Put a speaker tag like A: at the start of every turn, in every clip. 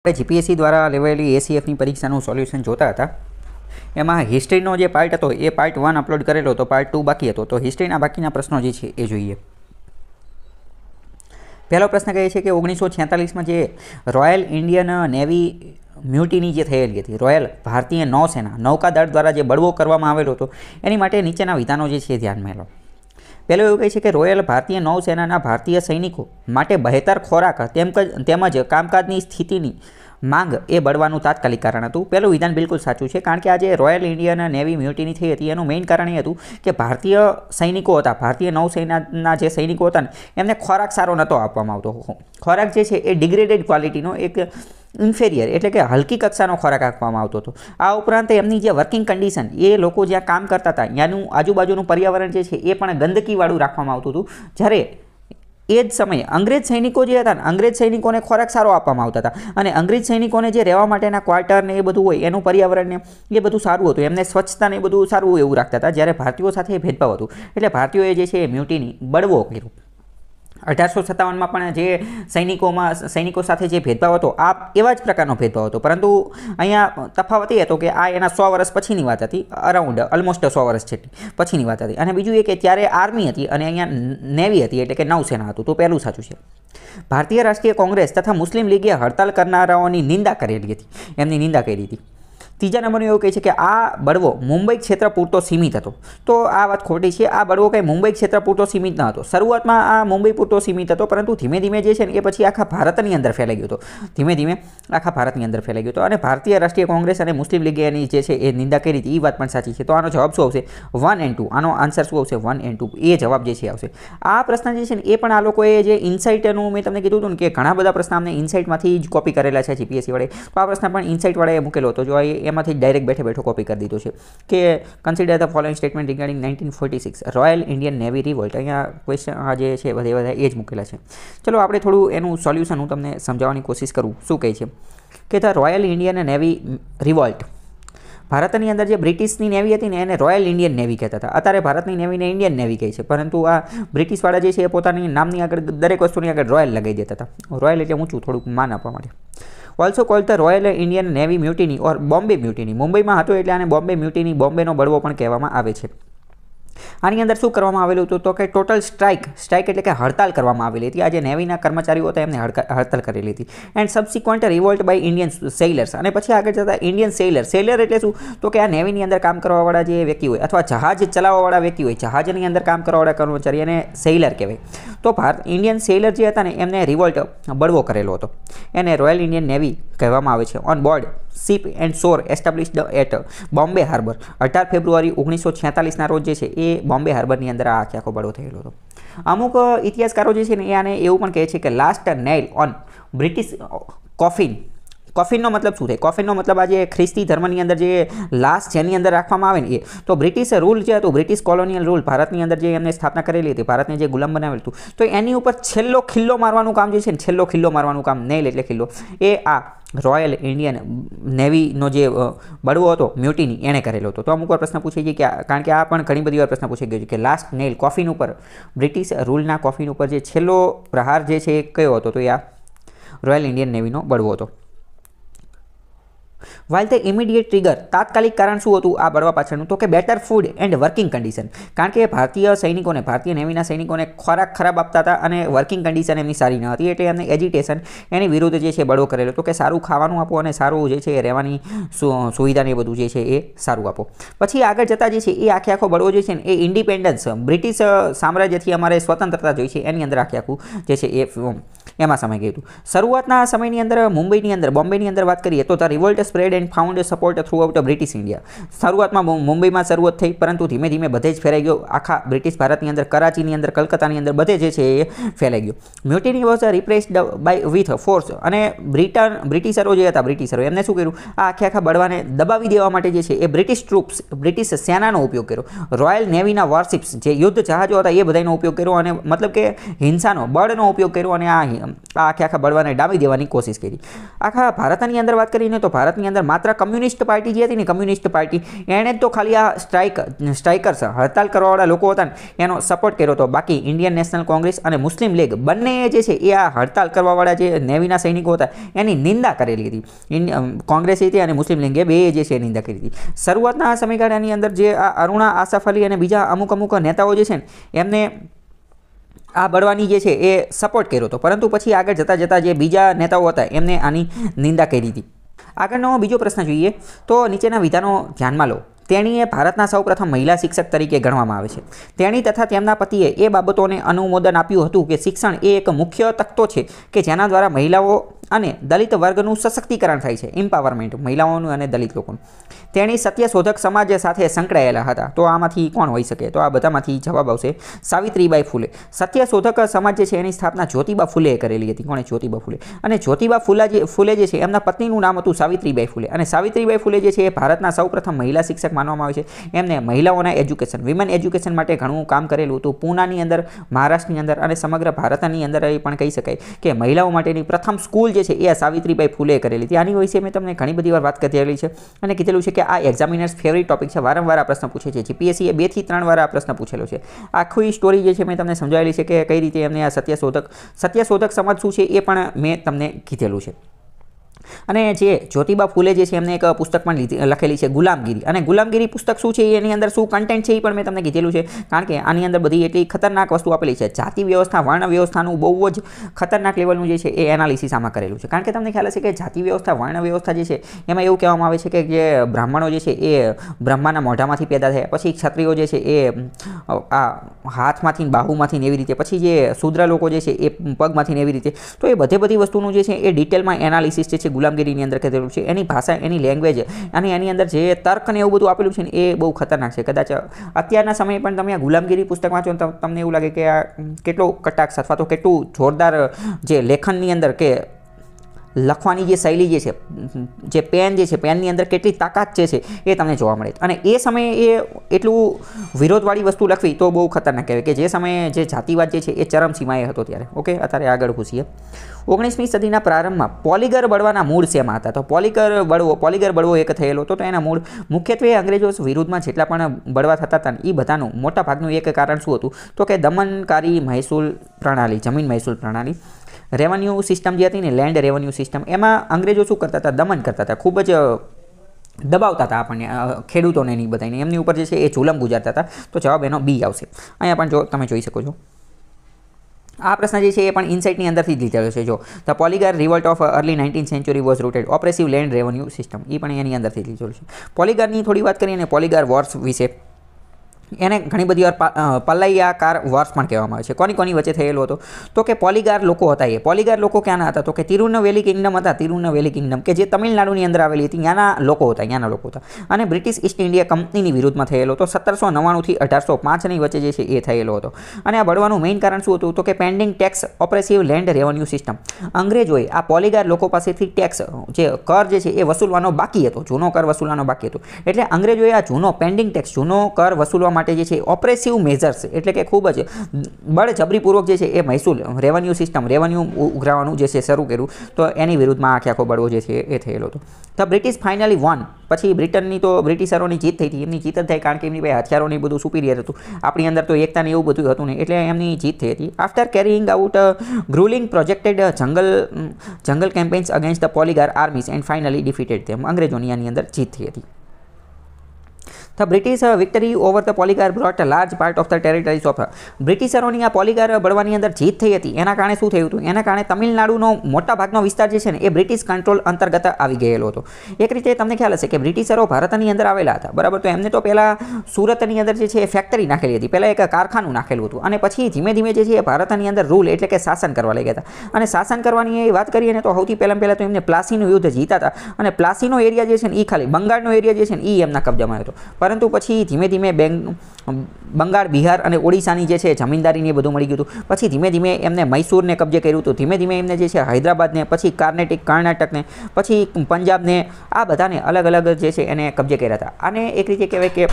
A: આપણે જીપીએસસી દ્વારા લેવાયેલી એસીએફની પરીક્ષાનું સોલ્યુશન જોતા હતા એમાં હિસ્ટ્રીનો જે પાર્ટ હતો એ પાર્ટ વન અપલોડ કરેલો હતો પાર્ટ ટુ બાકી હતો તો હિસ્ટ્રીના બાકીના પ્રશ્નો જે છે એ જોઈએ પહેલો પ્રશ્ન કહે છે કે ઓગણીસો છેતાલીસમાં જે રોયલ ઇન્ડિયન નેવી મ્યુટીની જે થયેલી હતી રોયલ ભારતીય નૌસેના નૌકાદળ દ્વારા જે બળવો કરવામાં આવેલો હતો એની માટે નીચેના વિધાનો જે છે ધ્યાનમાં લો પહેલું એવું કહે છે કે રોયલ ભારતીય નૌસેનાના ભારતીય સૈનિકો માટે બહેતર ખોરાક તેમજ તેમજ કામકાજની સ્થિતિની માંગ એ બળવાનું તાત્કાલિક કારણ હતું પહેલું વિધાન બિલકુલ સાચું છે કારણ કે આજે રોયલ ઇન્ડિયન નેવી મ્યુટીની થઈ હતી એનું મેઇન કારણ એ હતું કે ભારતીય સૈનિકો હતા ભારતીય નૌસેનાના જે સૈનિકો હતા ને એમને ખોરાક સારો નહોતો આપવામાં આવતો ખોરાક જે છે એ ડિગ્રેડેડ ક્વોલિટીનો એક ઇન્ફેરિયર એટલે કે હલકી કક્ષાનો ખોરાક આપવામાં આવતો હતો આ ઉપરાંત એમની જે વર્કિંગ કન્ડિશન એ લોકો જ્યાં કામ કરતા હતા ત્યાંનું આજુબાજુનું પર્યાવરણ જે છે એ પણ ગંદકીવાળું રાખવામાં આવતું હતું જ્યારે એ જ સમયે અંગ્રેજ સૈનિકો જે હતા અંગ્રેજ સૈનિકોને ખોરાક સારો આપવામાં આવતા હતા અને અંગ્રેજ સૈનિકોને જે રહેવા માટેના ક્વાર્ટર ને એ બધું હોય એનું પર્યાવરણ ને એ બધું સારું હતું એમને સ્વચ્છતા ને એ બધું સારું એવું રાખતા હતા જ્યારે ભારતીયો સાથે ભેદભાવ હતું એટલે ભારતીયોએ જે છે એ મ્યુટીની બળવો કર્યું અઢારસો સત્તાવનમાં પણ જે સૈનિકોમાં સૈનિકો સાથે જે ભેદભાવ હતો આ એવા જ પ્રકારનો ભેદભાવ હતો પરંતુ અહીંયા તફાવત એ હતો કે આ એના સો વર્ષ પછીની વાત હતી અરાઉન્ડ ઓલમોસ્ટ સો વર્ષ જેટલી પછીની વાત હતી અને બીજું એ કે ત્યારે આર્મી હતી અને અહીંયા નેવી હતી એટલે કે નૌસેના હતું તો પહેલું સાચું છે ભારતીય રાષ્ટ્રીય કોંગ્રેસ તથા મુસ્લિમ લીગે હડતાલ કરનારાઓની નિંદા કરેલી હતી એમની નિંદા કરી હતી ત્રીજા નંબરનું એવું કહે છે કે આ બળવો મુંબઈ ક્ષેત્ર પૂરતો સીમિત હતો તો આ વાત ખોટી છે આ બળવો કંઈ મુંબઈ ક્ષેત્ર પૂરતો સીમિત ન હતો શરૂઆતમાં આ મુંબઈ પૂરતો સીમિત હતો પરંતુ ધીમે ધીમે જે છે ને એ પછી આખા ભારતની અંદર ફેલાઈ ગયો હતો ધીમે ધીમે આખા ભારતની અંદર ફેલાઈ ગયો હતો અને ભારતીય રાષ્ટ્રીય કોંગ્રેસ અને મુસ્લિમ લીગે એની જે છે એ નિંદા કરી હતી એ વાત પણ સાચી છે તો આનો જવાબ શું આવશે વન એન્ડ ટુ આનો આન્સર શું આવશે વન એન્ડ ટુ એ જવાબ જે છે આવશે આ પ્રશ્ન જે છે ને એ પણ આ લોકોએ જે ઇન્સાઇટનું મેં તમને કીધું હતું ને કે ઘણા બધા પ્રશ્ન અમને ઇન્સાઇટમાંથી જ કોપી કરેલા છે જીપીએસસી વડે તો આ પ્રશ્ન પણ ઇન્સાઇટ વડે મૂકેલો હતો જો એ એમાંથી ડાયરેક્ટ બેઠે બેઠો કોપી કરી દીધો છે કે consider the following statement regarding nineteen forty six Royal Indian Navy revolt અહીંયા ક્વેશ્ચન આ જે છે વધે બધા એ જ મૂકેલા છે ચલો આપણે થોડું એનું સોલ્યુશન હું તમને સમજાવવાની કોશિશ કરું શું કહે છે કે the Royal Indian Navy revolt ભારતની અંદર જે બ્રિટિશની નેવી હતી ને એને રોયલ ઇન્ડિયન નેવી કહેતા હતા અત્યારે ભારતની નેવીને ઇન્ડિયન નેવી કહે છે પરંતુ આ બ્રિટિશવાળા જે છે એ પોતાની નામની આગળ દરેક વસ્તુની આગળ રોયલ લગાવી દેતા હતા રોયલ એટલે ઊંચું થોડુંક માન આપવા માટે also called the Royal Indian Navy mutiny or Bombay mutiny મુંબઈમાં હતો એટલે આને બોમ્બે મ્યુટીની બોમ્બેનો બળવો પણ કહેવામાં આવે છે આની અંદર શું કરવામાં આવેલું હતું તો કે ટોટલ સ્ટ્રાઇક સ્ટ્રાઇક એટલે કે હડતાલ કરવામાં આવેલી હતી આજે નેવીના કર્મચારીઓ હતા એમને હડતાલ કરેલી હતી and subsequent revolt by Indian sailors અને પછી આગળ જતાં ઇન્ડિયન સેલર સેલર એટલે શું તો કે આ નેવીની અંદર કામ કરવાવાળા જે વ્યક્તિ હોય અથવા જહાજ ચલાવવાવાળા વ્યક્તિ હોય જહાજની અંદર કામ કરવાવાળા કર્મચારી એને સેલર કહેવાય તો ભારત ઇન્ડિયન સેલર જે હતા ને એમને રિવોલ્ટ બળવો કરેલો હતો એને રોયલ ઇન્ડિયન નેવી કહેવામાં આવે છે on board ship and shore establish at Bombay harbour અઢાર ફેબ્રુઆરી ઓગણીસો છેતાલીસના રોજ જે છે એ બોમ્બે હાર્બરની અંદર આ આખે આખો બળો થયેલો હતો અમુક ઇતિહાસકારો જે છે ને એ આને એવું પણ કહે છે કે last nail on British coffin કોફિનનો મતલબ શું થાય કોફિનનો મતલબ આ જે ખ્રિસ્તી ધર્મની અંદર જે લાસ્ટ જેની અંદર રાખવામાં આવે ને એ તો બ્રિટિશ રૂલ જે હતું બ્રિટિશ કોલોનિયલ રૂલ ભારતની અંદર જે એમને સ્થાપના કરેલી હતી ભારતને જે ગુલામ બનાવેલું હતું તો એની ઉપર છેલ્લો ખિલ્લો મારવાનું કામ જે છે ને છેલ્લો ખિલ્લો મારવાનું કામ નહીં એટલે ખિલ્લો એ આ રોયલ ઇન્ડિયન નેવીનો જે બળવો હતો મ્યુટીની એણે કરેલો હતો તો અમુક વાર પ્રશ્ન પૂછી છે કે કારણ કે આ પણ ઘણી બધી વાર પ્રશ્ન પૂછી ગયો છે કે લાસ્ટ નેલ કોફિન ઉપર બ્રિટિશ રૂલના કોફિન ઉપર જે છેલ્લો પ્રહાર જે છે એ કયો હતો તો એ આ રોયલ ઇન્ડિયન નેવીનો બળવો હતો વાઇલ ધ ઇમિડિયેટ ટ્રિગર તાત્કાલિક કારણ શું હતું આ બળવા પાછળનું તો કે better food and working condition કારણ કે ભારતીય સૈનિકોને ભારતીય નેવીના સૈનિકોને ખોરાક ખરાબ આપતા હતા અને વર્કિંગ કન્ડિશન એમની સારી ન હતી એટલે એમને એજ્યુટેશન એની વિરુદ્ધ જે છે બળવો કરેલો તો કે સારું ખાવાનું આપો અને સારું જે છે એ રહેવાની સુવિધાને એ બધું જે છે એ સારું આપો પછી આગળ જતાં જે છે એ આખે આખો બળવો જે છે ને એ ઇન્ડિપેન્ડન્સ બ્રિટિશ સામ્રાજ્યથી અમારે સ્વતંત્રતા જોઈ છે એની અંદર આખે આખું જે છે એ એમાં સમય ગયું હતું શરૂઆતના સમયની અંદર મુંબઈની અંદર બોમ્બેની અંદર વાત કરીએ તો the revolt spread and found support throughout British India શરૂઆતમાં મુંબઈમાં શરૂઆત થઈ પરંતુ ધીમે ધીમે બધે જ ફેલાઈ ગયો આખા બ્રિટિશ ભારતની અંદર કરાચીની અંદર કલકત્તાની અંદર બધે જે છે એ ફેલાઈ ગયો mutiny was replaced by with force અને બ્રિટન બ્રિટિશરો જે હતા બ્રિટિશરો એમને શું કર્યું આ આખે આખા બળવાને દબાવી દેવા માટે જે છે એ બ્રિટિશ ટ્રુપ્સ બ્રિટિશ સેનાનો ઉપયોગ કર્યો રોયલ નેવીના વોરશિપ્સ જે યુદ્ધ જહાજો હતા એ બધાનો ઉપયોગ કર્યો અને મતલબ કે હિંસાનો બળનો ઉપયોગ કર્યો અને આ આ આખે આખા બળવાને ડામી દેવાની કોશિશ કરી આખા ભારતની અંદર વાત કરીને તો ભારતની અંદર માત્ર કમ્યુનિસ્ટ પાર્ટી જે હતી ને કમ્યુનિસ્ટ પાર્ટી એણે જ તો ખાલી આ સ્ટ્રાઇક સ્ટ્રાઇકર્સ હડતાલ કરવાવાળા લોકો હતા ને એનો સપોર્ટ કર્યો હતો બાકી ઇન્ડિયન નેશનલ કોંગ્રેસ અને મુસ્લિમ લીગ બંને જે છે એ આ હડતાલ કરવાવાળા જે નેવીના સૈનિકો હતા એની નિંદા કરેલી હતી કોંગ્રેસ હતી અને મુસ્લિમ લીગે બે જે છે નિંદા કરી હતી શરૂઆતના આ સમયગાળાની અંદર જે આ અરુણા આસાફ અલી અને બીજા અમુક અમુક નેતાઓ જે છે ને એમને આ બળવાની જે છે એ સપોર્ટ કર્યો હતો પરંતુ પછી આગળ જતાં જતાં જે બીજા નેતાઓ હતા એમને આની નિંદા કરી હતી આગળનો બીજો પ્રશ્ન જોઈએ તો નીચેના વિધાનો ધ્યાનમાં લો તેણીએ ભારતના સૌપ્રથમ મહિલા શિક્ષક તરીકે ગણવામાં આવે છે તેણી તથા તેમના પતિએ એ બાબતોને અનુમોદન આપ્યું હતું કે શિક્ષણ એ એક મુખ્ય તકતો છે કે જેના દ્વારા મહિલાઓ અને દલિત વર્ગનું સશક્તિકરણ થાય છે ઇમ્પાવરમેન્ટ મહિલાઓનું અને દલિત લોકોનું તેણી સત્યશોધક સમાજ સાથે સંકળાયેલા હતા તો આમાંથી કોણ હોઈ શકે તો આ બધામાંથી જવાબ આવશે સાવિત્રીબાઈ ફૂલે સત્યશોધક સમાજ જે છે એની સ્થાપના જ્યોતિબા ફૂલેએ કરેલી હતી કોણે જ્યોતિબા ફૂલે અને જ્યોતિબા ફૂલા જે ફૂલે જે છે એમના પત્નીનું નામ હતું સાવિત્રીબાઈ ફૂલે અને સાવિત્રીબાઈ ફૂલે જે છે એ ભારતના સૌપ્રથમ મહિલા શિક્ષક માનવામાં આવે છે એમને મહિલાઓના એજ્યુકેશન વિમન એજ્યુકેશન માટે ઘણું કામ કરેલું હતું પૂનાની અંદર મહારાષ્ટ્રની અંદર અને સમગ્ર ભારતની અંદર એ પણ કહી શકાય કે મહિલાઓ માટેની પ્રથમ સ્કૂલ જે જે છે એ સાવિત્રીબાઈ ફૂલે કરેલી હતી આની વિશે મેં તમને ઘણી બધી વાર વાત કરેલી છે અને કીધેલું છે કે આ એક્ઝામિનર્સ ફેવરિટ ટોપિક છે વારંવાર આ પ્રશ્ન પૂછે છે જીપીએસસી એ બેથી ત્રણ વાર આ પ્રશ્ન પૂછેલો છે આખી સ્ટોરી જે છે મેં તમને સમજાવેલી છે કે કઈ રીતે એમને આ સત્યશોધક સત્યશોધક સમાજ શું છે એ પણ મેં તમને કીધેલું છે અને જે જ્યોતિબા ફૂલે જે છે એમને એક પુસ્તક પણ લીધી લખેલી છે ગુલામગીરી અને ગુલામગીરી પુસ્તક શું છે એની અંદર શું કન્ટેન્ટ છે એ પણ મેં તમને કીધેલું છે કારણ કે આની અંદર બધી એટલી ખતરનાક વસ્તુ આપેલી છે જાતિ વ્યવસ્થા વર્ણ વ્યવસ્થાનું બહુ જ ખતરનાક લેવલનું જે છે એ એનાલિસિસ આમાં કરેલું છે કારણ કે તમને ખ્યાલ છે કે જાતિ વ્યવસ્થા વર્ણ વ્યવસ્થા જે છે એમાં એવું કહેવામાં આવે છે કે જે બ્રાહ્મણો જે છે એ બ્રહ્માના મોઢામાંથી પેદા થયા પછી ક્ષત્રિયો જે છે એ આ હાથમાંથી બાહુમાંથી ને એવી રીતે પછી જે શુદ્ર લોકો જે છે એ પગમાંથી ને એવી રીતે તો એ બધે બધી વસ્તુનું જે છે એ ડિટેલમાં એનાલિસિસ જે છે ગુલામગીરીની અંદર કરેલું છે એની ભાષા એની લેંગ્વેજ અને એની અંદર જે તર્ક ને એવું બધું આપેલું છે ને એ બહુ ખતરનાક છે કદાચ અત્યારના સમયે પણ તમે આ ગુલામગીરી પુસ્તક વાંચો તો તમને એવું લાગે કે આ કેટલો કટાક્ષ અથવા તો કેટલું જોરદાર જે લેખનની અંદર કે લખવાની જે શૈલી જે છે જે પેન જે છે પેનની અંદર કેટલી તાકાત જે છે એ તમને જોવા મળે અને એ સમયે એ એટલું વિરોધવાળી વસ્તુ લખવી તો બહુ ખતરનાક કહેવાય કે જે સમયે જે જાતિવાદ જે છે એ ચરમસીમાએ હતો ત્યારે ઓકે અત્યારે આગળ ઘૂસીએ ઓગણીસમી સદીના પ્રારંભમાં પોલિગર બળવાના મૂળ શેમાં હતા તો પોલિગર બળવો પોલિગર બળવો એક થયેલો હતો તો એના મૂળ મુખ્યત્વે અંગ્રેજો વિરુદ્ધમાં જેટલા પણ બળવા થતા હતા એ બધાનું મોટાભાગનું એક કારણ શું હતું તો કે દમનકારી મહેસૂલ પ્રણાલી જમીન મહેસૂલ પ્રણાલી રેવન્યુ સિસ્ટમ જે હતી ને લેન્ડ રેવન્યુ સિસ્ટમ એમાં અંગ્રેજો શું કરતા હતા દમન કરતા હતા ખૂબ જ દબાવતા હતા આપણને ખેડૂતોને નહીં બધાને એમની ઉપર જે છે એ ચુલમ ગુજારતા હતા તો જવાબ એનો બી આવશે અહીંયા પણ જો તમે જોઈ શકો છો આ પ્રશ્ન જે છે એ પણ ઇન્સાઇટની અંદરથી જ લીધેલો છે જો the poligar revolt of early nineteen century was rooted oppressive land revenue system એ પણ એની અંદરથી લીધેલું છે પોલિગરની થોડી વાત કરીએ અને પોલિગર વોર્સ વિશે એને ઘણી બધી વાર પલૈયાકાર વર્ષ પણ કહેવામાં આવે છે કોની કોની વચ્ચે થયેલો હતો તો કે પોલીગાર લોકો હતા એ પોલીગાર લોકો ક્યાંના હતા તો કે તિરુનવેલી કિંગડમ હતા તિરુનવેલી કિંગડમ કે જે તમિલનાડુની અંદર આવેલી હતી ત્યાંના લોકો હતા ત્યાંના લોકો હતા અને બ્રિટિશ ઇસ્ટ ઇન્ડિયા કંપનીની વિરુદ્ધમાં થયેલો હતો સત્તરસો નવ્વાણુંથી અઢારસો પાંચની વચ્ચે જે છે એ થયેલો હતો અને આ બળવાનું મેઇન કારણ શું હતું તો કે pending tax oppressive land revenue system અંગ્રેજોએ આ પોલીગાર લોકો પાસેથી ટેક્સ જે કર જે છે એ વસૂલવાનો બાકી હતો જૂનો કર વસૂલવાનો બાકી હતો એટલે અંગ્રેજોએ આ જૂનો પેન્ડિંગ ટેક્સ જૂનો કર વસૂલવા માટે જે છે ઓપરેસિવ મેજર્સ એટલે કે ખૂબ જ બળજબરીપૂર્વક જે છે એ મહેસૂલ રેવન્યુ સિસ્ટમ રેવન્યુ ઉઘરાવાનું જે છે શરૂ કર્યું તો એની વિરુદ્ધમાં આખે આખો બળવો જે છે એ થયેલો હતો તો બ્રિટિશ ફાઇનલી વન પછી બ્રિટનની તો બ્રિટિશરોની જીત થઈ હતી એમની જીત જ થઈ કારણ કે એમની ભાઈ હથિયારોને બધું સુપીરિયર હતું આપણી અંદર તો એકતાને એવું બધું હતું ને એટલે એમની જીત થઈ હતી after carrying out grueling projected jungle jungle campaigns against the poligar armies and finally defeated તેમ અંગ્રેજોની આની અંદર જીત થઈ હતી The British victory over the Polygar brought a large part of the territories of બ્રિટિશરોની આ પોલીગાર બળવાની અંદર જીત થઈ હતી એના કારણે શું થયું હતું એના કારણે તમિલનાડુનો મોટા ભાગનો વિસ્તાર જે છે ને એ બ્રિટિશ કંટ્રોલ અંતર્ગત આવી ગયેલો હતો એક રીતે તમને ખ્યાલ હશે કે બ્રિટિશરો ભારતની અંદર આવેલા હતા બરાબર તો એમને તો પહેલાં સુરતની અંદર જે છે એ ફેક્ટરી નાખેલી હતી પહેલાં એક કારખાનું નાખેલું હતું અને પછી ધીમે ધીમે જે છે એ ભારતની અંદર રૂલ એટલે કે શાસન કરવા લાગ્યા હતા અને શાસન કરવાની એ વાત કરીએ તો સૌથી પહેલાં પહેલાં તો એમને પ્લાસીનું યુદ્ધ જીતા હતા અને પ્લાસીનો એરિયા જે છે ને એ ખાલી બંગાળનો એરિયા જે છે ને એ એમના કબજામાં હતો પરંતુ પછી ધીમે ધીમે બેંગ બંગાળ બિહાર અને ઓડિશાની જે છે જમીનદારીને બધું મળી ગયું હતું પછી ધીમે ધીમે એમને મૈસૂરને કબજે કર્યું હતું ધીમે ધીમે એમને જે છે હૈદરાબાદને પછી કાર્નેટિક કર્ણાટકને પછી પંજાબને આ બધાને અલગ અલગ જે છે એને કબજે કર્યા હતા અને એક રીતે કહેવાય કે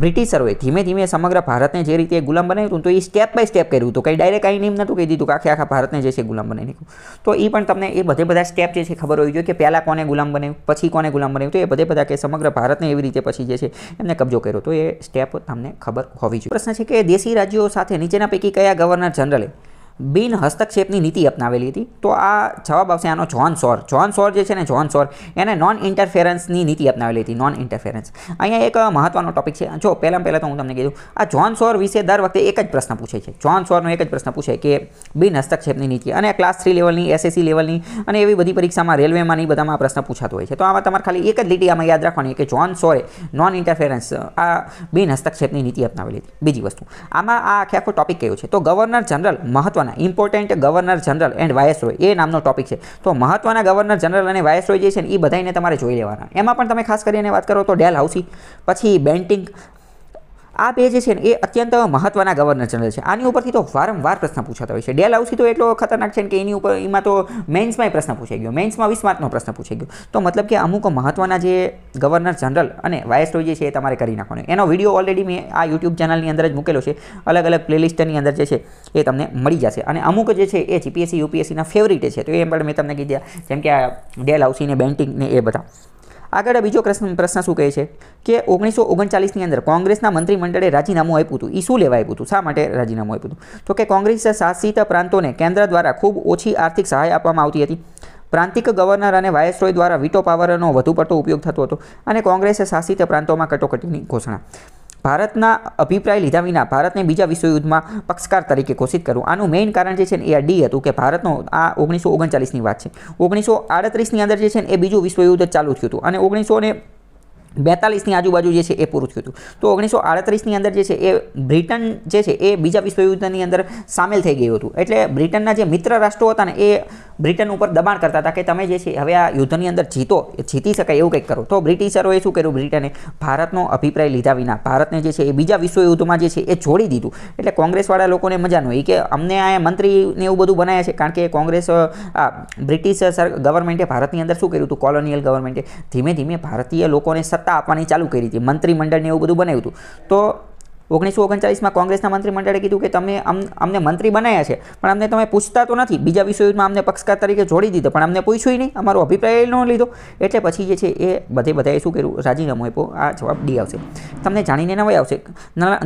A: બ્રિટિશરોએ ધીમે ધીમે સમગ્ર ભારતને જે રીતે ગુલામ બનાવ્યું હતું તો એ સ્ટેપ બાય સ્ટેપ કર્યું હતું કંઈ ડાયરેક્ટ કાંઈ એમ નહોતું કહી દીધું કે આખે આખા ભારતને જે છે ગુલામ બનાવી નાખ્યું તો એ પણ તમને એ બધે બધા સ્ટેપ જે છે ખબર હોવી જોઈએ કે પહેલાં કોને ગુલામ બનાવ્યું પછી કોને ગુલામ બન્યું તો એ બધે બધા કે સમગ્ર ભારતને એવી રીતે પછી જે છે એમને કબજો કર્યો તો એ સ્ટેપ તમને ખબર હોવી જોઈએ પ્રશ્ન છે કે દેશી રાજ્યો સાથે નીચેના પૈકી કયા ગવર્નર જનરલે બિન હસ્તક્ષેપની નીતિ અપનાવેલી હતી તો આ જવાબ આવશે આનો જોન સોર જોન સોર જે છે ને જોન સોર એને નોન ઇન્ટરફેરન્સની નીતિ અપનાવેલી હતી નોન ઇન્ટરફેરન્સ અહીંયા એક મહત્ત્વનો ટોપિક છે જો પહેલાં પહેલાં તો હું તમને કીધું આ જોન સોર વિશે દર વખતે એક જ પ્રશ્ન પૂછે છે જોન સોરનો એક જ પ્રશ્ન પૂછે કે બિન હસ્તક્ષેપની નીતિ અને ક્લાસ થ્રી લેવલની એસએસસી લેવલની અને એવી બધી પરીક્ષામાં રેલવેમાં નહીં બધામાં આ પ્રશ્ન પૂછાતો હોય છે તો આમાં તમારે ખાલી એક જ લીટી આમાં યાદ રાખવાની કે જોન સોરે નોન ઇન્ટરફેરન્સ આ બિન હસ્તક્ષેપની નીતિ અપનાવેલી હતી બીજી વસ્તુ આમાં આ આખે આખો ટોપિક કયો છે તો ગવર્નર જનરલ મહત્વના મહત્ત્વના important governor general and viceroy એ નામનો ટોપિક છે તો મહત્ત્વના ગવર્નર જનરલ અને વાયસરોય જે છે ને એ બધાને તમારે જોઈ લેવાના એમાં પણ તમે ખાસ કરીને વાત કરો તો ડેલ હાઉસી પછી બેન્ટિંગ આ બે જે છે ને એ અત્યંત મહત્વના ગવર્નર જનરલ છે આની ઉપરથી તો વારંવાર પ્રશ્ન પૂછાતા હોય છે ડેલ હાઉસી તો એટલો ખતરનાક છે કે એની ઉપર એમાં તો મેન્સમાંય પ્રશ્ન પૂછાઈ ગયો મેન્સમાં વીસ માર્કનો પ્રશ્ન પૂછાઈ ગયો તો મતલબ કે અમુક મહત્વના જે ગવર્નર જનરલ અને વાયસરોય જે છે એ તમારે કરી નાખવાનો એનો વિડીયો ઓલરેડી મેં આ યુટ્યુબ ચેનલની અંદર જ મૂકેલો છે અલગ અલગ પ્લેલિસ્ટની અંદર જે છે એ તમને મળી જશે અને અમુક જે છે એ જીપીએસસી યુપીએસસીના ફેવરિટ છે તો એ પણ મેં તમને કીધા જેમ કે આ ડેલ હાઉસીને બેન્ટિંગ ને એ બધા આગળ બીજો પ્રશ્ન પ્રશ્ન શું કહે છે કે ઓગણીસો ઓગણચાલીસની અંદર કોંગ્રેસના મંત્રીમંડળે રાજીનામું આપ્યું હતું એ શું લેવા આપ્યું હતું શા માટે રાજીનામું આપ્યું હતું તો કે કોંગ્રેસે શાસિત પ્રાંતોને કેન્દ્ર દ્વારા ખૂબ ઓછી આર્થિક સહાય આપવામાં આવતી હતી પ્રાંતિક ગવર્નર અને વાયસરોય દ્વારા વીટો પાવરનો વધુ પડતો ઉપયોગ થતો હતો અને કોંગ્રેસે શાસિત પ્રાંતોમાં કટોકટીની ઘોષણા ભારતના અભિપ્રાય લીધા વિના ભારતને બીજા વિશ્વયુદ્ધમાં પક્ષકાર તરીકે ઘોષિત કરવું આનું મેઇન કારણ જે છે ને એ આ ડી હતું કે ભારતનો આ ઓગણીસો ઓગણચાલીસની વાત છે ઓગણીસો આડત્રીસની અંદર જે છે ને એ બીજું વિશ્વયુદ્ધ ચાલુ થયું હતું અને ઓગણીસો બેતાલીસની આજુબાજુ જે છે એ પૂરું થયું હતું તો ઓગણીસો આડત્રીસની અંદર જે છે એ બ્રિટન જે છે એ બીજા વિશ્વયુદ્ધની અંદર સામેલ થઈ ગયું હતું એટલે બ્રિટનના જે મિત્ર રાષ્ટ્રો હતા ને એ બ્રિટન ઉપર દબાણ કરતા હતા કે તમે જે છે હવે આ યુદ્ધની અંદર જીતો જીતી શકાય એવું કંઈક કરો તો બ્રિટિશરોએ શું કર્યું બ્રિટને ભારતનો અભિપ્રાય લીધા વિના ભારતને જે છે એ બીજા વિશ્વયુદ્ધમાં જે છે એ જોડી દીધું એટલે કોંગ્રેસવાળા લોકોને મજા નહીં કે અમને આ મંત્રીને એવું બધું બનાવ્યા છે કારણ કે કોંગ્રેસ આ બ્રિટિશ ગવર્મેન્ટે ભારતની અંદર શું કર્યું હતું કોલોનિયલ ગવર્મેન્ટે ધીમે ધીમે ભારતીય લોકોને સત્તા આપવાની ચાલુ કરી હતી મંત્રીમંડળને એવું બધું બનાવ્યું હતું તો ઓગણીસો ઓગણચાલીસમાં કોંગ્રેસના મંત્રીમંડળે કીધું કે તમે અમને મંત્રી બનાવ્યા છે પણ અમને તમે પૂછતા તો નથી બીજા વિષયોમાં અમને પક્ષકાર તરીકે જોડી દીધો પણ અમને પૂછ્યું નહીં અમારો અભિપ્રાય ન લીધો એટલે પછી જે છે એ બધે બધાએ શું કર્યું રાજીનામું આપ્યું આ જવાબ ડી આવશે તમને જાણીને નવાઈ આવશે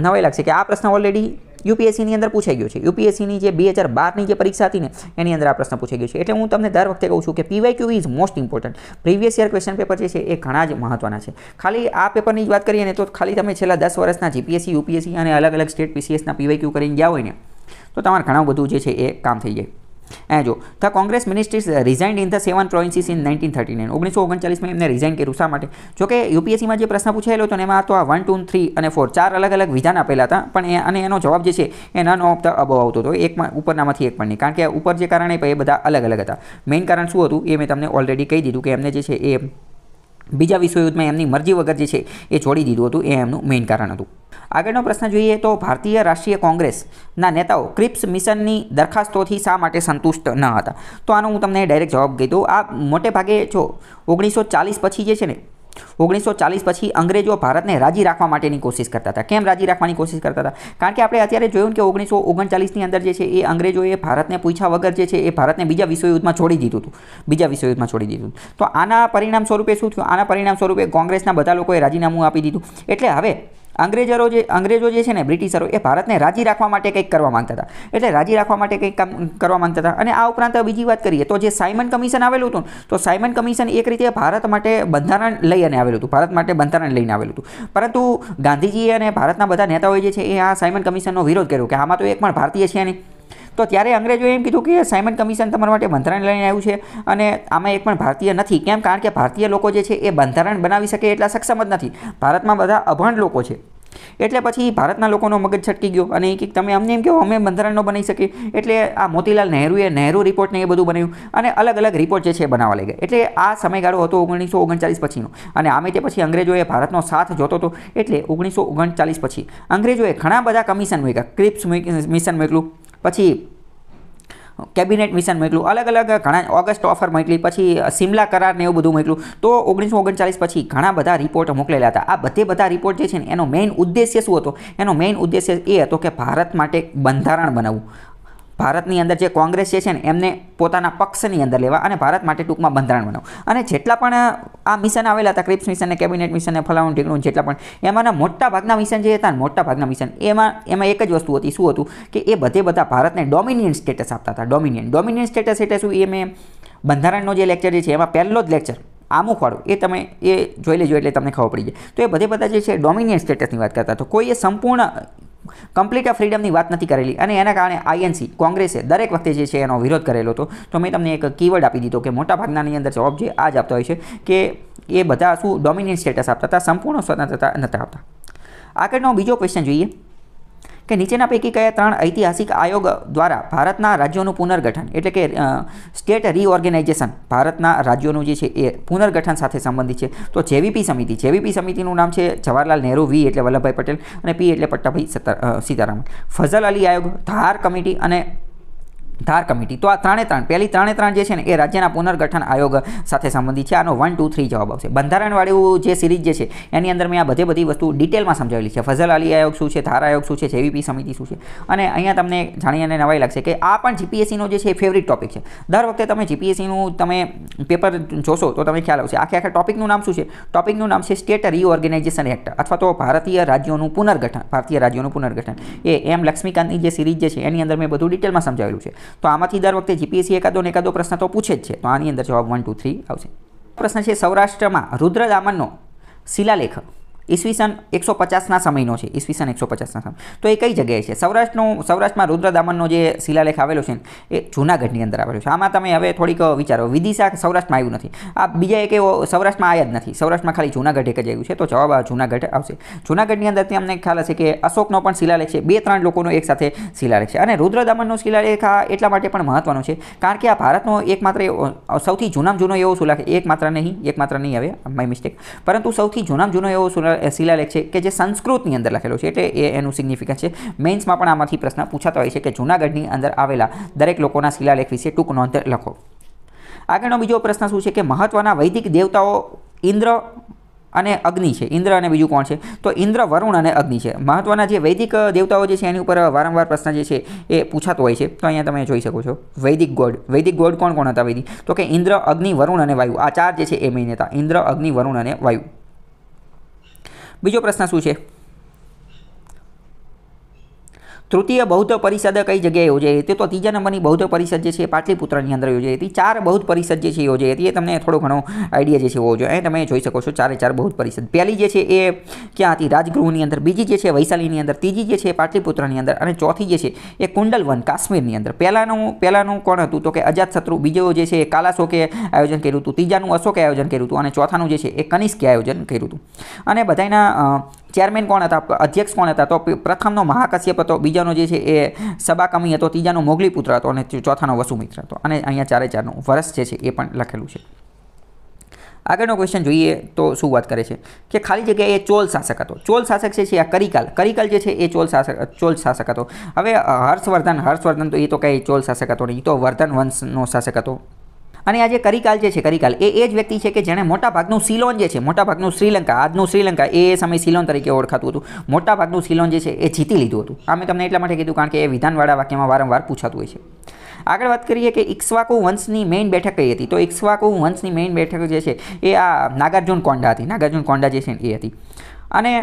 A: નવાઈ લાગશે કે આ પ્રશ્ન ઓલરેડી યુપીએસસીની અંદર પૂછાઈ ગયો છે યુપીએસસીની જે બે હજાર બારની જે પરીક્ષા હતી ને એની અંદર આ પ્રશ્ન પૂછાઈ ગયો છે એટલે હું તમને દર વખતે કહું છું કે PYQ is most important previous year question paper છે એ ઘણા જ મહત્વના છે ખાલી આ પેપરની જ વાત કરીએ ને તો ખાલી તમે છેલ્લા દસ વર્ષના જીપીએસસી યુપીએસસી અને અલગ અલગ સ્ટેટ પીસીએસના પીવાયક્યુ કરીને ગયા હોય ને તો તમારે ઘણું બધું જે છે એ કામ થઈ જાય એ જો the Congress ministries resigned in the seven provinces in nineteen thirty nine ઓગણીસો ઓગણચાલીસમાં એમને રિઝાઇન કર્યું શા માટે જોકે યુપીએસસીમાં જે પ્રશ્ન પૂછાયેલો હતો એમાં તો આ વન ટુ થ્રી અને ફોર ચાર અલગ અલગ વિધાન આપેલા હતા પણ એ અને એનો જવાબ જે છે એ નન ઓફ ધ અબો આવતો હતો એકમાં ઉપરનામાંથી એક પણ નહીં કારણ કે ઉપર જે કારણે એ બધા અલગ અલગ હતા મેઇન કારણ શું હતું એ મેં તમને ઓલરેડી કહી દીધું કે એમને જે છે એ બીજા વિશ્વયુદ્ધમાં એમની મરજી વગર જે છે એ છોડી દીધું હતું એ એમનું મેઇન કારણ હતું આગળનો પ્રશ્ન જોઈએ તો ભારતીય રાષ્ટ્રીય કોંગ્રેસના નેતાઓ ક્રિપ્સ મિશનની દરખાસ્તોથી શા માટે સંતુષ્ટ ન હતા તો આનો હું તમને ડાયરેક્ટ જવાબ કહી દઉં આ મોટે ભાગે જો ઓગણીસો ચાલીસ પછી જે છે ને ઓગણીસો ચાલીસ પછી અંગ્રેજો ભારતને રાજી રાખવા માટેની કોશિશ કરતા હતા કેમ રાજી રાખવાની કોશિશ કરતા હતા કારણ કે આપણે અત્યારે જોયું કે ઓગણીસો ઓગણચાલીસની અંદર જે છે એ અંગ્રેજોએ ભારતને પૂછ્યા વગર જે છે એ ભારતને બીજા વિશ્વયુદ્ધમાં છોડી દીધું હતું બીજા વિશ્વયુદ્ધમાં છોડી દીધું તો આના પરિણામ સ્વરૂપે શું થયું આના પરિણામ સ્વરૂપે કોંગ્રેસના બધા લોકોએ રાજીનામું આપી દીધું એટલે હવે અંગ્રેજો જે અંગ્રેજો જે છે ને બ્રિટિશરો એ ભારતને રાજી રાખવા માટે કંઈક કરવા માગતા હતા એટલે રાજી રાખવા માટે કંઈક કામ કરવા માંગતા હતા અને આ ઉપરાંત બીજી વાત કરીએ તો જે સાયમન કમિશન આવેલું હતું તો સાયમન કમિશન એક રીતે ભારત માટે બંધારણ લઈ અને આવેલું હતું ભારત માટે બંધારણ લઈને આવેલું હતું પરંતુ ગાંધીજીએ અને ભારતના બધા નેતાઓએ જે છે એ આ સાયમન કમિશનનો વિરોધ કર્યો કે આમાં તો એક પણ ભારતીય છે નહીં તો ત્યારે અંગ્રેજોએ એમ કીધું કે સાયમન કમિશન તમારા માટે બંધારણ લઈને આવ્યું છે અને આમાં એક પણ ભારતીય નથી કેમ કારણ કે ભારતીય લોકો જે છે એ બંધારણ બનાવી શકે એટલા સક્ષમ જ નથી ભારતમાં બધા અભણ લોકો છે એટલે પછી ભારતના લોકોનો મગજ છટકી ગયો અને એક તમે અમને એમ કહો અમે બંધારણનો બનાવી શકીએ એટલે આ મોતીલાલ નહેરુએ નહેરુ રિપોર્ટને એ બધું બનાવ્યું અને અલગ અલગ રિપોર્ટ જે છે બનાવવા લાગ્યા એટલે આ સમયગાળો હતો ઓગણીસો ઓગણચાલીસ પછીનો અને આમે તે પછી અંગ્રેજોએ ભારતનો સાથ જોતો હતો એટલે ઓગણીસો ઓગણચાલીસ પછી અંગ્રેજોએ ઘણા બધા કમિશન મૂક્યા ક્રિપ્સ મિશન મૂકેલું પછી કેબિનેટ મિશન મોકલું અલગ અલગ ઘણા ઓગસ્ટ ઓફર મોકલી પછી સિમલા કરાર એવું બધું મોકલું તો ઓગણીસો ઓગણચાલીસ પછી ઘણા બધા રિપોર્ટ મોકલેલા હતા આ બધે બધા રિપોર્ટ જે છે ને એનો મેઇન ઉદ્દેશ્ય શું હતો એનો મેઇન ઉદ્દેશ્ય એ હતો કે ભારત માટે બંધારણ બનાવવું ભારતની અંદર જે કોંગ્રેસ છે ને એમને પોતાના પક્ષની અંદર લેવા અને ભારત માટે ટૂંકમાં બંધારણ બનાવવું અને જેટલા પણ આ મિશન આવેલા હતા ક્રિપ્સ મિશન ને કેબિનેટ મિશન ને ફલાણું ઢીકણું જેટલા પણ એમાંના મોટા ભાગના મિશન જે હતા ને મોટા ભાગના મિશન એમાં એમાં એક જ વસ્તુ હતી શું હતું કે એ બધે બધા ભારતને ડોમિનિયન સ્ટેટસ આપતા હતા ડોમિનિયન ડોમિનિયન સ્ટેટસ એટલે શું એ મેં બંધારણનો જે લેક્ચર જે છે એમાં પહેલો જ લેક્ચર આમું ફાળું એ તમે એ જોઈ લેજો એટલે તમને ખબર પડી જાય તો એ બધે બધા જે છે ડોમિનિયન સ્ટેટસની વાત કરતા તો કોઈએ સંપૂર્ણ કમ્પ્લીટ આ ફ્રીડમની વાત નથી કરેલી અને એના કારણે આઈએનસી કોંગ્રેસે દરેક વખતે જે છે એનો વિરોધ કરેલો હતો તો મેં તમને એક કીવર્ડ આપી દીધો કે મોટાભાગનાની અંદર જવાબ જે આ જ આપતો હોય છે કે એ બધા શું ડોમિનેટ સ્ટેટસ આપતા હતા સંપૂર્ણ સ્વતંત્રતા નહોતા આપતા આગળનો બીજો ક્વેશ્ચન જોઈએ કે નીચેના પૈકી કયા ત્રણ ઐતિહાસિક આયોગ દ્વારા ભારતના રાજ્યોનું પુનર્ગઠન એટલે કે સ્ટેટ રીઓર્ગેનાઇઝેશન ભારતના રાજ્યોનું જે છે એ પુનર્ગઠન સાથે સંબંધિત છે તો જેવીપી સમિતિ જેવીપી સમિતિનું નામ છે જવાહરલાલ નહેરુ વી એટલે વલ્લભભાઈ પટેલ અને પી એટલે પટ્ટાભાઈ સીતારામન ફઝલ અલી આયોગ ધાર કમિટી અને ધાર કમિટી તો આ ત્રણે ત્રણ પહેલી ત્રણે ત્રણ જે છે ને એ રાજ્યના પુનર્ગઠન આયોગ સાથે સંબંધિત છે આનો વન ટુ થ્રી જવાબ આવશે બંધારણવાળું જે સિરીઝ જે છે એની અંદર મેં આ બધે બધી વસ્તુ ડિટેલમાં સમજાવેલી છે ફઝલ અલી આયોગ શું છે ધાર આયોગ શું છે જેવીપી સમિતિ શું છે અને અહીંયા તમને જાણીને નવાઈ લાગશે કે આ પણ જીપીએસસીનો જે છે ફેવરિટ ટોપિક છે દર વખતે તમે જીપીએસસીનું તમે પેપર જોશો તો તમે ખ્યાલ આવશે આખે આખા ટોપિકનું નામ શું છે ટોપિકનું નામ છે સ્ટેટ રીઓર્ગેનાઇઝેશન એક્ટ અથવા તો ભારતીય રાજ્યોનું પુનર્ગઠન ભારતીય રાજ્યોનું પુનર્ગઠન એ એમ લક્ષ્મીકાંતની જે સિરીઝ જે છે એની અંદર મેં બધું ડિટેલમાં સમજાવેલું છે તો આમાંથી દર વખતે જીપીએસસી એકાદો ને એકાદો પ્રશ્ન તો પૂછે જ છે તો આની અંદર જવાબ વન ટુ થ્રી આવશે પ્રશ્ન છે સૌરાષ્ટ્રમાં રુદ્રદામનનો શિલાલેખ ઈસવીસન એકસો પચાસના સમયનો છે ઈસવીસન એકસો પચાસના સમય તો એ કઈ જગ્યાએ છે સૌરાષ્ટ્રનો સૌરાષ્ટ્રમાં રુદ્રદામનનો જે શિલાલેખ આવેલો છે એ જૂનાગઢની અંદર આવેલો છે આમાં તમે હવે થોડીક વિચારો વિદિશા સૌરાષ્ટ્રમાં આવ્યું નથી આ બીજા એક એવો સૌરાષ્ટ્રમાં આવ્યા જ નથી સૌરાષ્ટ્રમાં ખાલી જૂનાગઢ એક જ આવ્યું છે તો જવાબ આ જૂનાગઢ આવશે જૂનાગઢની અંદર અમને ખ્યાલ હશે કે અશોકનો પણ શિલાલેખ છે બે ત્રણ લોકોનો એક સાથે શિલાલેખ છે અને રુદ્રદામનનો શિલાલેખ આ એટલા માટે પણ મહત્વનો છે કારણ કે આ ભારતનો એકમાત્ર સૌથી જૂનામાં જૂનો એવો શિલાલેખ એક માત્ર નહીં એક માત્ર નહીં હવે માય મિસ્ટેક પરંતુ સૌથી જૂનામાં જૂનો એવો શિલાલેખ છે કે જે સંસ્કૃતની અંદર લખેલો છે એટલે એ એનું સિગ્નિફિકન્સ છે મેઇન્સમાં પણ આમાંથી પ્રશ્ન પૂછાતો હોય છે કે જૂનાગઢની અંદર આવેલા દરેક લોકોના શિલાલેખ વિશે ટૂંક નોંધ લખો આગળનો બીજો પ્રશ્ન શું છે કે મહત્ત્વના વૈદિક દેવતાઓ ઇન્દ્ર અને અગ્નિ છે ઇન્દ્ર અને બીજું કોણ છે તો ઇન્દ્ર વરુણ અને અગ્નિ છે મહત્ત્વના જે વૈદિક દેવતાઓ જે છે એની ઉપર વારંવાર પ્રશ્ન જે છે એ પૂછાતો હોય છે તો અહીંયા તમે જોઈ શકો છો વૈદિક ગોડ વૈદિક ગોડ કોણ કોણ હતા વૈદિક તો કે ઇન્દ્ર અગ્નિ વરુણ અને વાયુ આ ચાર જે છે એ મહિને હતા ઇન્દ્ર અગ્નિ વરુણ અને વાયુ બીજો પ્રશ્ન શું છે તૃતીય બૌદ્ધ પરિષદ કઈ જગ્યાએ યોજાઈ હતી તો ત્રીજા નંબરની બૌદ્ધ પરિષદ જે છે એ પાટલીપુત્રની અંદર યોજાઈ હતી ચાર બૌદ્ધ પરિષદ જે છે યોજાઈ હતી એ તમને થોડો ઘણો આઈડિયા જે છે હોવો જોઈએ અહીં તમે જોઈ શકો છો ચારે ચાર બૌદ્ધ પરિષદ પહેલી જે છે એ ક્યાં હતી રાજગૃહની અંદર બીજી જે છે વૈશાલીની અંદર ત્રીજી જે છે એ પાટલીપુત્રની અંદર અને ચોથી જે છે એ કુંડલવન કાશ્મીરની અંદર પહેલાંનું પહેલાંનું કોણ હતું તો કે અજાતશત્રુ બીજો જે છે એ કાલાશોકે આયોજન કર્યું હતું ત્રીજાનું અશોકે આયોજન કર્યું હતું અને ચોથાનું જે છે એ કનિષ્કે આયોજન કર્યું હતું અને બધાના ચેરમેન કોણ હતા અધ્યક્ષ કોણ હતા તો પ્રથમનો મહાકશ્યપ હતો બીજાનો જે છે એ સબાકમી હતો ત્રીજાનો મોગલી પુત્ર હતો અને ચોથાનો વસુમિત્ર હતો અને અહીંયા ચારે ચારનું વરસ જે છે એ પણ લખેલું છે આગળનો ક્વેશ્ચન જોઈએ તો શું વાત કરે છે કે ખાલી જગ્યાએ એ ચોલ શાસક હતો ચોલ શાસક છે આ કરિકાલ કરિકાલ જે છે એ ચોલ શાસક ચોલ શાસક હતો હવે હર્ષવર્ધન હર્ષવર્ધન તો એ તો કંઈ ચોલ શાસક હતો નહીં તો વર્ધન વંશનો શાસક હતો અને આ જે કરિકાલ જે છે કરિકાલ એ એ જ વ્યક્તિ છે કે જેણે મોટાભાગનું સિલોન જે છે મોટાભાગનું શ્રીલંકા આજનું શ્રીલંકા એ સમય સિલોન તરીકે ઓળખાતું હતું મોટાભાગનું સિલોન જે છે એ જીતી લીધું હતું આ મેં તમને એટલા માટે કીધું કારણ કે એ વિધાનવાળા વાક્યમાં વારંવાર પૂછાતું હોય છે આગળ વાત કરીએ કે ઇક્ષવાકુ વંશની મેઇન બેઠક કઈ હતી તો ઇક્ષવાકુ વંશની મેઇન બેઠક જે છે એ આ નાગાર્જુન કોંડા હતી નાગાર્જુન કોંડા જે છે એ હતી અને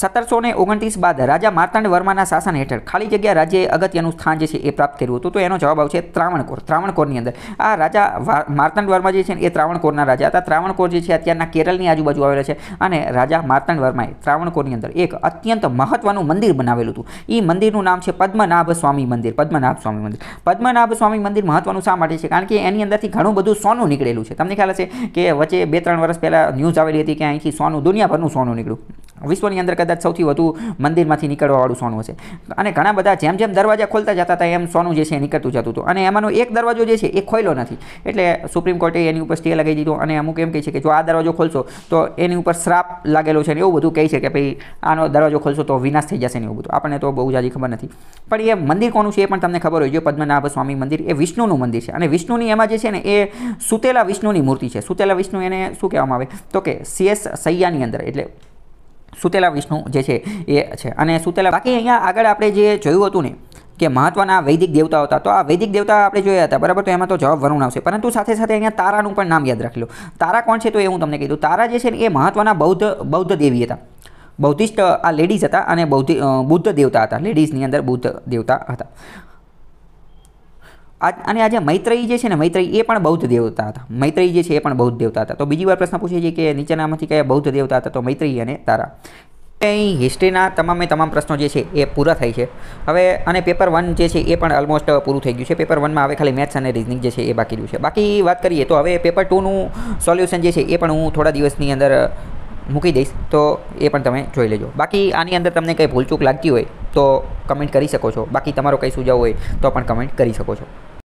A: સત્તરસો ને ઓગણત્રીસ બાદ રાજા માર્તાંડ વર્માના શાસન હેઠળ ખાલી જગ્યા રાજ્યએ અગત્યનું સ્થાન જે છે એ પ્રાપ્ત કર્યું હતું તો એનો જવાબ આવશે ત્રાવણકોર ત્રાવણકોરની અંદર આ રાજા માર્તંડ વર્મા જે છે એ ત્રાવણકોરના રાજા હતા ત્રાવણકોર જે છે અત્યારના કેરળની આજુબાજુ આવેલા છે અને રાજા માર્તંડ વર્માએ ત્રાવણકોરની અંદર એક અત્યંત મહત્વનું મંદિર બનાવેલું હતું એ મંદિરનું નામ છે પદ્મનાભ સ્વામી મંદિર પદ્મનાભ સ્વામી મંદિર પદ્મનાભ સ્વામી મંદિર મહત્વનું શા માટે છે કારણ કે એની અંદરથી ઘણું બધું સોનું નીકળેલું છે તમને ખ્યાલ છે કે વચ્ચે બે ત્રણ વર્ષ પહેલાં ન્યૂઝ આવેલી હતી કે અહીંથી સોનું દુનિયાભરનું સોનું નીકળ્યું વિશ્વની અંદર કદાચ સૌથી વધુ મંદિરમાંથી નીકળવાવાળું સોનું હશે અને ઘણા બધા જેમ જેમ દરવાજા ખોલતા જતા હતા એમ સોનું જે છે એ નીકળતું જતું હતું અને એમાંનો એક દરવાજો જે છે એ ખોલ્યો નથી એટલે સુપ્રીમ કોર્ટે એની ઉપર સ્ટે લગાવી દીધો અને અમુક એમ કહે છે કે જો આ દરવાજો ખોલશો તો એની ઉપર શ્રાપ લાગેલો છે ને એવું બધું કહે છે કે ભાઈ આનો દરવાજો ખોલશો તો વિનાશ થઈ જશે ને એવું બધું આપણને તો બહુ જાજી ખબર નથી પણ એ મંદિર કોનું છે એ પણ તમને ખબર હોય જો પદ્મનાભ સ્વામી મંદિર એ વિષ્ણુનું મંદિર છે અને વિષ્ણુની એમાં જે છે ને એ સુતેલા વિષ્ણુની મૂર્તિ છે સુતેલા વિષ્ણુ એને શું કહેવામાં આવે તો કે સીએસ સૈયાની અંદર એટલે સુતેલા વિષ્ણુ જે છે એ છે અને સુતેલા બાકી અહીંયા આગળ આપણે જે જોયું હતું ને કે મહત્વના વૈદિક દેવતા હતા તો આ વૈદિક દેવતા આપણે જોયા હતા બરાબર તો એમાં તો જવાબ વરુણ આવશે પરંતુ સાથે સાથે અહીંયા તારાનું પણ નામ યાદ રાખી લો તારા કોણ છે તો એ હું તમને કીધું તારા જે છે ને એ મહત્વના બૌદ્ધ બૌદ્ધ દેવી હતા બૌદ્ધિસ્ટ આ લેડીઝ હતા અને બૌદ્ધિ બુદ્ધ દેવતા હતા લેડીઝની અંદર બુદ્ધ દેવતા હતા અને આ જે મૈત્રેયી જે છે ને મૈત્રી એ પણ બૌદ્ધ દેવતા હતા મૈત્રી જે છે એ પણ બૌદ્ધ દેવતા હતા તો બીજી વાર પ્રશ્ન પૂછે છે કે નીચેનામાંથી કયા બૌદ્ધ દેવતા હતા તો મૈત્રી અને તારા અહીં હિસ્ટ્રીના તમામે તમામ પ્રશ્નો જે છે એ પૂરા થાય છે હવે અને પેપર વન જે છે એ પણ ઓલમોસ્ટ પૂરું થઈ ગયું છે પેપર વનમાં હવે ખાલી મેથ્સ અને રિઝનિંગ જે છે એ બાકી રહ્યું છે બાકી વાત કરીએ તો હવે પેપર ટુનું સોલ્યુશન જે છે એ પણ હું થોડા દિવસની અંદર મૂકી દઈશ તો એ પણ તમે જોઈ લેજો બાકી આની અંદર તમને કંઈ ભૂલચૂક લાગતી હોય તો કમેન્ટ કરી શકો છો બાકી તમારો કંઈ સુઝાવ હોય તો પણ કમેન્ટ કરી શકો છો